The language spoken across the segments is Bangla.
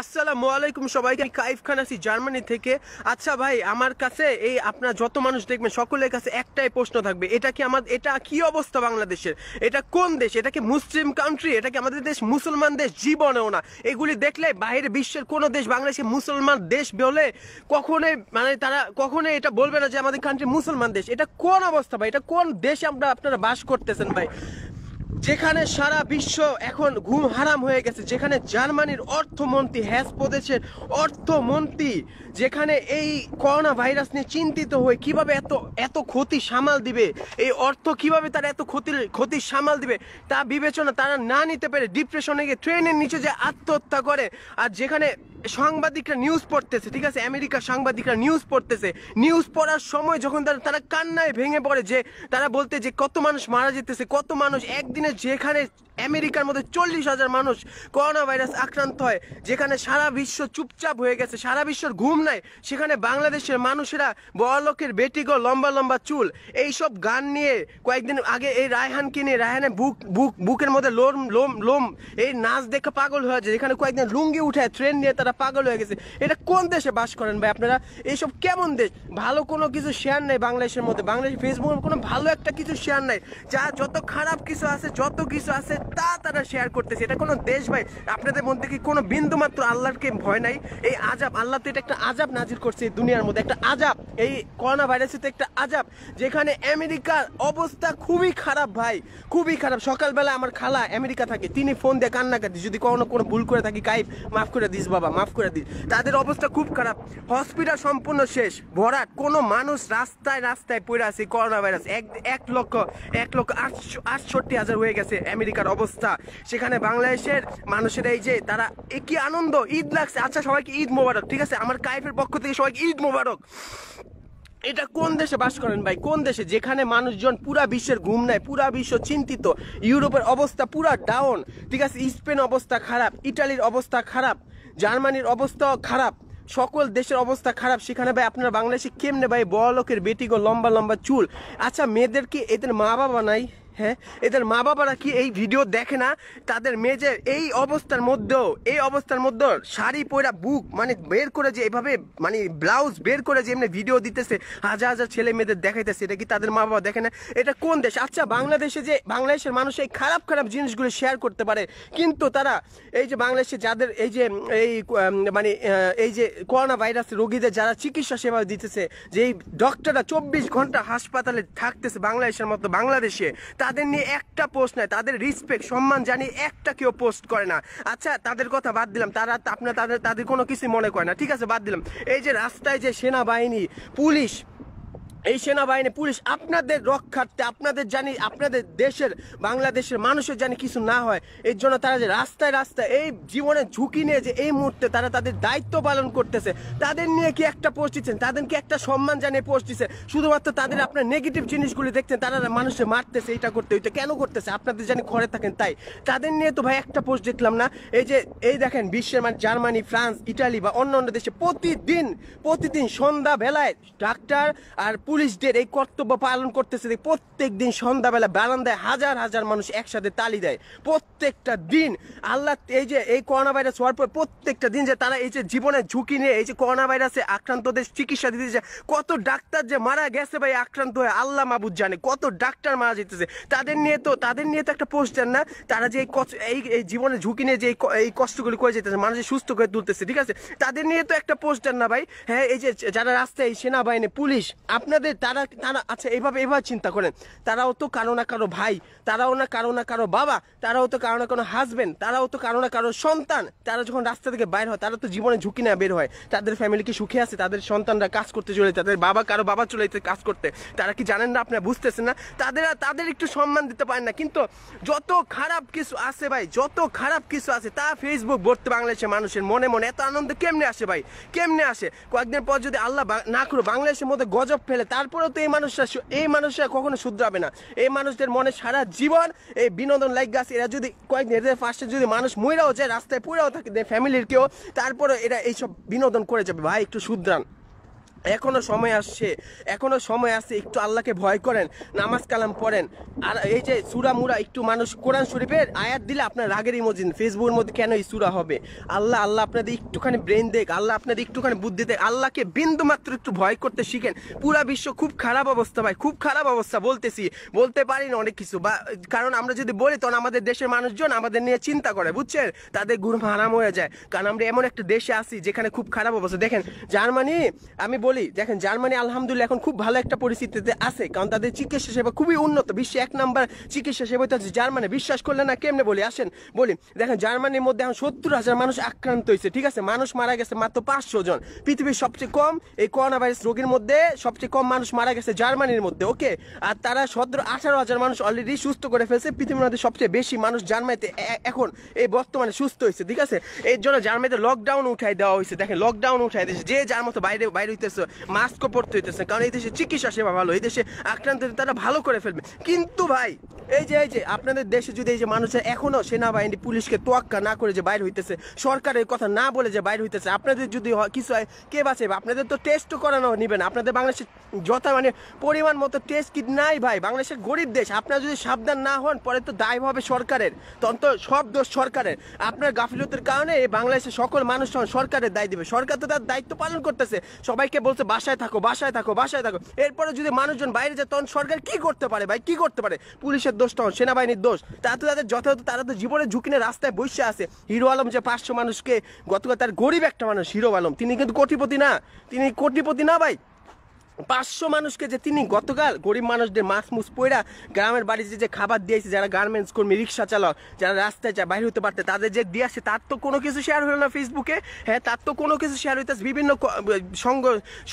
আসসালামু আলাইকুম সবাইকে কাইফ খান আছি জার্মানি থেকে আচ্ছা ভাই আমার কাছে এই আপনার যত মানুষ দেখবেন সকলের কাছে একটাই প্রশ্ন থাকবে এটা কি আমার এটা কি অবস্থা বাংলাদেশের এটা কোন দেশ এটা কি মুসলিম কান্ট্রি এটা কি আমাদের দেশ মুসলমান দেশ জীবনেও না এগুলি দেখলে বাইরে বিশ্বের কোনো দেশ বাংলাদেশে মুসলমান দেশ বলে কখনোই মানে তারা কখনোই এটা বলবে না যে আমাদের কান্ট্রি মুসলমান দেশ এটা কোন অবস্থা ভাই এটা কোন দেশে আমরা আপনারা বাস করতেছেন ভাই যেখানে সারা বিশ্ব এখন ঘুম হারাম হয়ে গেছে যেখানে জার্মানির অর্থমন্ত্রী হ্যাস প্রদেশের অর্থমন্ত্রী যেখানে এই করোনা ভাইরাস নিয়ে চিন্তিত হয়ে কিভাবে এত এত ক্ষতি সামাল দিবে এই অর্থ কিভাবে তারা এত ক্ষতির ক্ষতি সামাল দিবে তা বিবেচনা তারা না নিতে পেরে ডিপ্রেশনে গিয়ে ট্রেনের নিচে যে আত্মহত্যা করে আর যেখানে সাংবাদিকরা নিউজ পড়তেছে ঠিক আছে আমেরিকার সাংবাদিকরা নিউজ পড়তেছে নিউজ পড়ার সময় যখন তারা তারা কান্নায় ভেঙে পড়ে যে তারা বলতে যে কত মানুষ মারা যেতেছে কত মানুষ একদিনে যেখানে আমেরিকার মধ্যে চল্লিশ হাজার মানুষ করোনা ভাইরাস আক্রান্ত হয় যেখানে সারা বিশ্ব চুপচাপ হয়ে গেছে সারা বিশ্বর ঘুম নাই সেখানে বাংলাদেশের মানুষেরা বড়লোকের বেটিগো লম্বা লম্বা চুল এই সব গান নিয়ে কয়েকদিন আগে এই রায়হানকে নিয়ে রায়হানের বুক বুক বুকের মধ্যে লোম লোম লোম এই নাচ দেখে পাগল হয়ে যায় যেখানে কয়েকদিন লুঙ্গি উঠায় ট্রেন নিয়ে তারা পাগল হয়ে গেছে এটা কোন দেশে বাস করেন ভাই আপনারা এইসব কেমন দেশ ভালো কোনো কিছু শেয়ার নেই বাংলাদেশের মধ্যে বাংলাদেশ ফেসবুকের কোনো ভালো একটা কিছু শেয়ার নাই যা যত খারাপ কিছু আছে যত কিছু আছে তা তারা শেয়ার করতেছে এটা কোনো দেশ ভাই আপনাদের মধ্যে কি কোনো বিন্দু মাত্র আল্লাহকে ভয় নাই এই আজাব আল্লাহ তো এটা একটা আজাব নাজির করছে দুনিয়ার মধ্যে একটা আজাব এই করোনা ভাইরাসে তো একটা আজাব যেখানে আমেরিকার অবস্থা খুবই খারাপ ভাই খুবই খারাপ সকালবেলা আমার খালা আমেরিকা থাকে তিনি ফোন দিয়ে কান্নাকাটি যদি কখনো কোনো ভুল করে থাকি গাইব মাফ করে দিস বাবা মাফ করে দিস তাদের অবস্থা খুব খারাপ হসপিটাল সম্পূর্ণ শেষ ভরাট কোনো মানুষ রাস্তায় রাস্তায় পড়ে আছে করোনা ভাইরাস এক লক্ষ এক লক্ষ আটষট্টি হাজার হয়ে গেছে আমেরিকার অবস্থা সেখানে বাংলাদেশের মানুষের এই যে তারা এ আনন্দ ঈদ লাগছে আচ্ছা সবাইকে ঈদ মোবারক ঠিক আছে আমার কাইফের পক্ষ থেকে সবাইকে ঈদ মোবারক এটা কোন দেশে বাস করেন ভাই কোন দেশে যেখানে মানুষজন পুরা বিশ্বের ঘুম নেয় পুরা বিশ্ব চিন্তিত ইউরোপের অবস্থা পুরা ডাউন ঠিক আছে স্পেন অবস্থা খারাপ ইটালির অবস্থা খারাপ জার্মানির অবস্থা খারাপ সকল দেশের অবস্থা খারাপ সেখানে ভাই আপনার বাংলাদেশে কেমনে ভাই বড় লোকের বেটিগো লম্বা লম্বা চুল আচ্ছা মেয়েদেরকে এদের মা বাবা নাই হ্যাঁ এদের মা বাবারা কি এই ভিডিও দেখে না তাদের মেজের এই অবস্থার মধ্যেও এই অবস্থার মধ্যেও শাড়ি পয়রা বুক মানে বের করে যে এভাবে মানে ব্লাউজ বের করে যে এমনি ভিডিও দিতেছে হাজার হাজার ছেলে মেয়েদের দেখাইতেছে এটা কি তাদের মা বাবা দেখে না এটা কোন দেশ আচ্ছা বাংলাদেশে যে বাংলাদেশের মানুষ এই খারাপ খারাপ জিনিসগুলো শেয়ার করতে পারে কিন্তু তারা এই যে বাংলাদেশে যাদের এই যে এই মানে এই যে করোনা ভাইরাস রোগীদের যারা চিকিৎসা সেবা দিতেছে যে এই ডক্টররা চব্বিশ ঘন্টা হাসপাতালে থাকতেছে বাংলাদেশের মতো বাংলাদেশে তাদের নিয়ে একটা পোস্ট নেয় তাদের রিসপেক্ট সম্মান জানিয়ে একটা কেউ পোস্ট করে না আচ্ছা তাদের কথা বাদ দিলাম তারা আপনার তাদের তাদের কোনো কিছু মনে করে না ঠিক আছে বাদ দিলাম এই যে রাস্তায় যে সেনাবাহিনী পুলিশ এই সেনাবাহিনী পুলিশ আপনাদের রক্ষার্থে আপনাদের জানি আপনাদের দেশের বাংলাদেশের মানুষের জানি কিছু না হয় এর জন্য তারা যে রাস্তায় রাস্তায় এই জীবনে ঝুঁকি নিয়ে যে এই মুহূর্তে তারা তাদের দায়িত্ব পালন করতেছে তাদের নিয়ে কি একটা পোস্ট দিচ্ছেন তাদেরকে একটা সম্মান জানিয়ে পোস্ট দিচ্ছে শুধুমাত্র তাদের আপনার নেগেটিভ জিনিসগুলি দেখছেন তারা মানুষে মারতেছে এটা করতে ওইটা কেন করতেছে আপনাদের জানি ঘরে থাকেন তাই তাদের নিয়ে তো ভাই একটা পোস্ট দেখলাম না এই যে এই দেখেন বিশ্বের মানে জার্মানি ফ্রান্স ইটালি বা অন্য অন্য দেশে প্রতিদিন প্রতিদিন সন্ধ্যা বেলায় ডাক্তার আর পুলিশ পুলিশদের এই কর্তব্য পালন করতেছে প্রত্যেক দিন সন্ধ্যাবেলা বারান্দায় হাজার হাজার মানুষ একসাথে তালি দেয় প্রত্যেকটা দিন আল্লাহ এই যে এই করোনা ভাইরাস হওয়ার পর প্রত্যেকটা দিন যে তারা এই যে জীবনের ঝুঁকি নিয়ে এই যে করোনা ভাইরাসে আক্রান্তদের চিকিৎসা দিতেছে কত ডাক্তার যে মারা গেছে ভাই আক্রান্ত হয়ে আল্লাহ মাবুদ জানে কত ডাক্তার মারা যেতেছে তাদের নিয়ে তো তাদের নিয়ে তো একটা পোস্টার না তারা যে এই এই জীবনের ঝুঁকি নিয়ে যে এই কষ্টগুলি করে যেতেছে মানুষ সুস্থ করে তুলতেছে ঠিক আছে তাদের নিয়ে তো একটা পোস্টার না ভাই হ্যাঁ এই যে যারা রাস্তায় সেনাবাহিনী পুলিশ আপনাদের আমাদের তারা তারা আচ্ছা এভাবে এভাবে চিন্তা করেন তারাও তো কারো না কারো ভাই তারাও না কারো না কারো বাবা তারাও তো কারো না কারো হাজব্যান্ড তারাও তো কারো না কারো সন্তান তারা যখন রাস্তা থেকে বাইর হয় তারা তো জীবনে ঝুঁকি না বের হয় তাদের ফ্যামিলি কি সুখে আছে তাদের সন্তানরা কাজ করতে চলে তাদের বাবা কারো বাবা চলে যেতে কাজ করতে তারা কি জানেন না আপনারা বুঝতেছেন না তাদের তাদের একটু সম্মান দিতে পারেন না কিন্তু যত খারাপ কিছু আছে ভাই যত খারাপ কিছু আছে তা ফেসবুক ভর্তি বাংলাদেশের মানুষের মনে মনে এত আনন্দ কেমনে আসে ভাই কেমনে আসে কয়েকদিন পর যদি আল্লাহ না করো বাংলাদেশের মধ্যে গজব ফেলে তারপরেও তো এই মানুষরা এই মানুষরা কখনো শুধরাবে না এই মানুষদের মনে সারা জীবন এই বিনোদন লাইক গাছ এরা যদি কয়েক এদের ফার্স্টে যদি মানুষ মইরাও যায় রাস্তায় পুরাও থাকে ফ্যামিলির কেউ তারপরে এরা এইসব বিনোদন করে যাবে ভাই একটু শুধরান এখনও সময় আসছে এখনও সময় আসছে একটু আল্লাহকে ভয় করেন নামাজ কালাম পড়েন আর এই যে সুরা মুরা একটু মানুষ কোরআন শরীফের আয়াত দিলে আপনার রাগের ইমোজিন ফেসবুকের মধ্যে কেন এই সুরা হবে আল্লাহ আল্লাহ আপনাদের একটুখানি ব্রেন দেখ আল্লাহ আপনাদের একটুখানি বুদ্ধি দেখ আল্লাহকে বিন্দু মাত্র একটু ভয় করতে শিখেন পুরা বিশ্ব খুব খারাপ অবস্থা ভাই খুব খারাপ অবস্থা বলতেছি বলতে পারি না অনেক কিছু বা কারণ আমরা যদি বলি তখন আমাদের দেশের মানুষজন আমাদের নিয়ে চিন্তা করে বুঝছেন তাদের গুরু হারাম হয়ে যায় কারণ আমরা এমন একটা দেশে আসি যেখানে খুব খারাপ অবস্থা দেখেন জার্মানি আমি বলি বলি দেখেন জার্মানি আলহামদুলিল্লাহ এখন খুব ভালো একটা পরিস্থিতিতে আছে কারণ তাদের চিকিৎসা সেবা খুবই উন্নত বিশ্বে এক নাম্বার চিকিৎসা সেবা তো জার্মানি বিশ্বাস করলে না কেমনে বলি আসেন বলি দেখেন জার্মানির মধ্যে এখন সত্তর হাজার মানুষ আক্রান্ত হয়েছে ঠিক আছে মানুষ মারা গেছে মাত্র পাঁচশো জন পৃথিবীর সবচেয়ে কম এই করোনা ভাইরাস রোগীর মধ্যে সবচেয়ে কম মানুষ মারা গেছে জার্মানির মধ্যে ওকে আর তারা সতেরো আঠারো হাজার মানুষ অলরেডি সুস্থ করে ফেলছে পৃথিবীর মধ্যে সবচেয়ে বেশি মানুষ জার্মানিতে এখন এই বর্তমানে সুস্থ হয়েছে ঠিক আছে এর জন্য জার্মানিতে লকডাউন উঠাই দেওয়া হয়েছে দেখেন লকডাউন উঠাই দিয়েছে যে যার মতো বাইরে বাইরে হইতেছে হইতেছে মাস্কও পড়তে হইতেছে কারণ এই দেশে চিকিৎসা সেবা ভালো এই দেশে আক্রান্ত তারা ভালো করে ফেলবে কিন্তু ভাই এই যে এই যে আপনাদের দেশে যদি এই যে মানুষের এখনো সেনাবাহিনী পুলিশকে তোয়াক্কা না করে যে বাইর হইতেছে সরকার এই কথা না বলে যে বাইর হইতেছে আপনাদের যদি কিছু হয় কে বাঁচাইবে আপনাদের তো টেস্ট করানো নেবেন আপনাদের বাংলাদেশের যত মানে পরিমাণ মতো টেস্ট কি নাই ভাই বাংলাদেশের গরিব দেশ আপনারা যদি সাবধান না হন পরে তো দায় হবে সরকারের তন্ত সব দোষ সরকারের আপনার গাফিলতির কারণে এই বাংলাদেশের সকল মানুষ সরকারের দায় দিবে সরকার তো তার দায়িত্ব পালন করতেছে সবাইকে বলছে বাসায় থাকো বাসায় থাকো বাসায় থাকো এরপরে যদি মানুষজন বাইরে যায় তখন সরকার কি করতে পারে ভাই কি করতে পারে পুলিশের আমাদের দোষ নয় সেনাবাহিনীর দোষ তারা তো তাদের যথাযথ তারা তো জীবনের ঝুঁকি নিয়ে রাস্তায় বসে আছে হিরো আলম যে পাঁচশো মানুষকে গতকাল তার গরিব একটা মানুষ হিরো আলম তিনি কিন্তু কোটিপতি না তিনি কোটিপতি না ভাই পাঁচশো মানুষকে যে তিনি গতকাল গরিব মানুষদের মাছ মুছ পয়রা গ্রামের বাড়িতে যে খাবার দিয়েছে যারা গার্মেন্টস কর্মী রিক্সা চালক যারা রাস্তায় যা বাইরে হতে পারতে তাদের যে দিয়েছে তার তো কোনো কিছু শেয়ার হলো না ফেসবুকে হ্যাঁ তার তো কোনো কিছু শেয়ার হইতেছে বিভিন্ন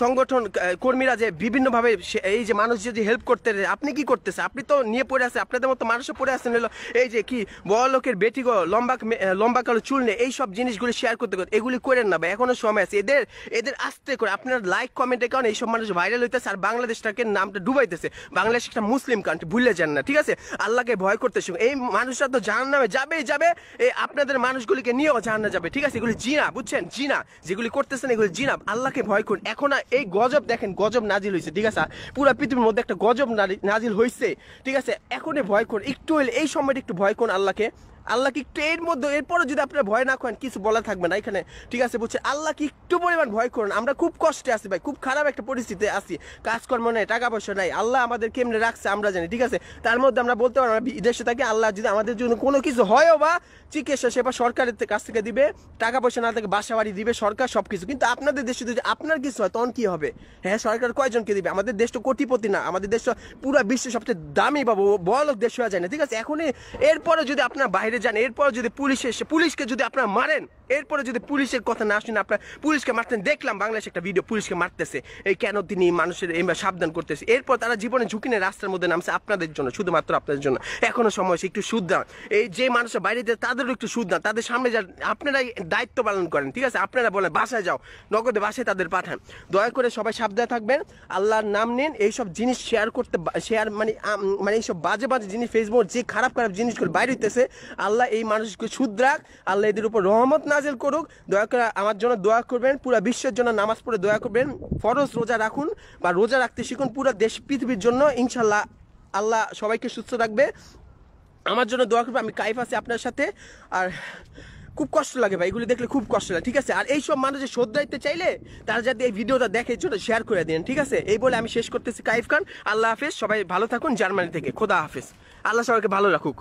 সংগঠন কর্মীরা যে বিভিন্নভাবে এই যে মানুষ যদি হেল্প করতে আপনি কি করতেছে আপনি তো নিয়ে পড়ে আছে আপনাদের মতো মানুষও পড়ে আছেন হলো এই যে কি বড় লোকের বেটিগো লম্বা লম্বা কালো চুল নেই সব জিনিসগুলি শেয়ার করতে করতে এগুলি করেন না ভাই এখনও সময় আছে এদের এদের আসতে করে আপনার লাইক কমেন্টের কারণে এইসব মানুষ ভাইরাল ভাইরাল হইতেছে আর বাংলাদেশটাকে নামটা ডুবাইতেছে বাংলাদেশ একটা মুসলিম কান্ট্রি ভুলে যান না ঠিক আছে আল্লাহকে ভয় করতে শিখুন এই মানুষরা তো জাহান নামে যাবেই যাবে এই আপনাদের মানুষগুলিকে নিয়েও জাহান না যাবে ঠিক আছে এগুলি জিনা বুঝছেন জিনা যেগুলি করতেছেন এগুলি জিনা আল্লাহকে ভয় করুন এখন এই গজব দেখেন গজব নাজিল হয়েছে ঠিক আছে পুরো পৃথিবীর মধ্যে একটা গজব নাজিল হয়েছে ঠিক আছে এখনই ভয় করুন একটু এই সময়টা একটু ভয় করুন আল্লাহকে আল্লাহ কি একটু এর মধ্যে এরপরও যদি আপনারা ভয় না করেন কিছু বলা থাকবে না এখানে ঠিক আছে বলছে আল্লাহ কি একটু পরিমাণ ভয় করুন আমরা খুব কষ্টে আছি ভাই খুব খারাপ একটা পরিস্থিতি আছি কাজকর্ম নেই টাকা পয়সা নাই আল্লাহ আমাদের কেমনে রাখছে আমরা জানি ঠিক আছে তার মধ্যে আমরা বলতে পারি আমরা বিদেশে থাকি আল্লাহ যদি আমাদের জন্য কোনো কিছু হয়ও বা চিকিৎসা সেবা সরকারের কাছ থেকে দিবে টাকা পয়সা না থাকে বাসা বাড়ি দিবে সরকার সব কিছু কিন্তু আপনাদের দেশে যদি আপনার কিছু হয় তখন কী হবে হ্যাঁ সরকার কয়জনকে দিবে আমাদের দেশ তো কোটিপতি না আমাদের দেশ পুরো বিশ্বের সবচেয়ে দামি বা বড় দেশ হওয়া যায় না ঠিক আছে এখনই এরপরে যদি আপনার বাইরে মেরে যান এরপর যদি পুলিশ এসে পুলিশকে যদি আপনারা মারেন এরপরে যদি পুলিশের কথা না শুনে আপনার পুলিশকে মারতেন দেখলাম বাংলাদেশে একটা ভিডিও পুলিশকে মারতেছে এই কেন তিনি মানুষের সাবধান করতেছে এরপর তারা জীবনে ঝুঁকি নিয়ে রাস্তার মধ্যে নামছে আপনাদের জন্য শুধুমাত্র আপনাদের জন্য এখনো সময় সে একটু শুদ্ধান এই যে মানুষের বাইরে যায় তাদেরও একটু শুদ্ধান তাদের সামনে যা আপনারাই দায়িত্ব পালন করেন ঠিক আছে আপনারা বলেন বাসায় যাও নগদে বাসায় তাদের পাঠান দয়া করে সবাই সাবধানে থাকবেন আল্লাহর নাম নিন এইসব জিনিস শেয়ার করতে শেয়ার মানে মানে এইসব বাজে বাজে জিনিস ফেসবুক যে খারাপ খারাপ জিনিসগুলো বাইরে হইতেছে আল্লাহ এই মানুষকে রাখ আল্লাহ এদের উপর রহমত না ফাজিল করুক দয়া করে আমার জন্য দোয়া করবেন পুরো বিশ্বের জন্য নামাজ পড়ে দোয়া করবেন ফরজ রোজা রাখুন বা রোজা রাখতে শিখুন পুরো দেশ পৃথিবীর জন্য ইনশাল্লাহ আল্লাহ সবাইকে সুস্থ রাখবে আমার জন্য দোয়া করবে আমি কাইফ আছি আপনার সাথে আর খুব কষ্ট লাগে ভাই এগুলো দেখলে খুব কষ্ট লাগে ঠিক আছে আর এইসব মানুষের শ্রদ্ধাইতে চাইলে তারা যাতে এই ভিডিওটা দেখে জন্য শেয়ার করে দিন ঠিক আছে এই বলে আমি শেষ করতেছি কাইফ খান আল্লাহ হাফেজ সবাই ভালো থাকুন জার্মানি থেকে খোদা হাফেজ আল্লাহ সবাইকে ভালো রাখুক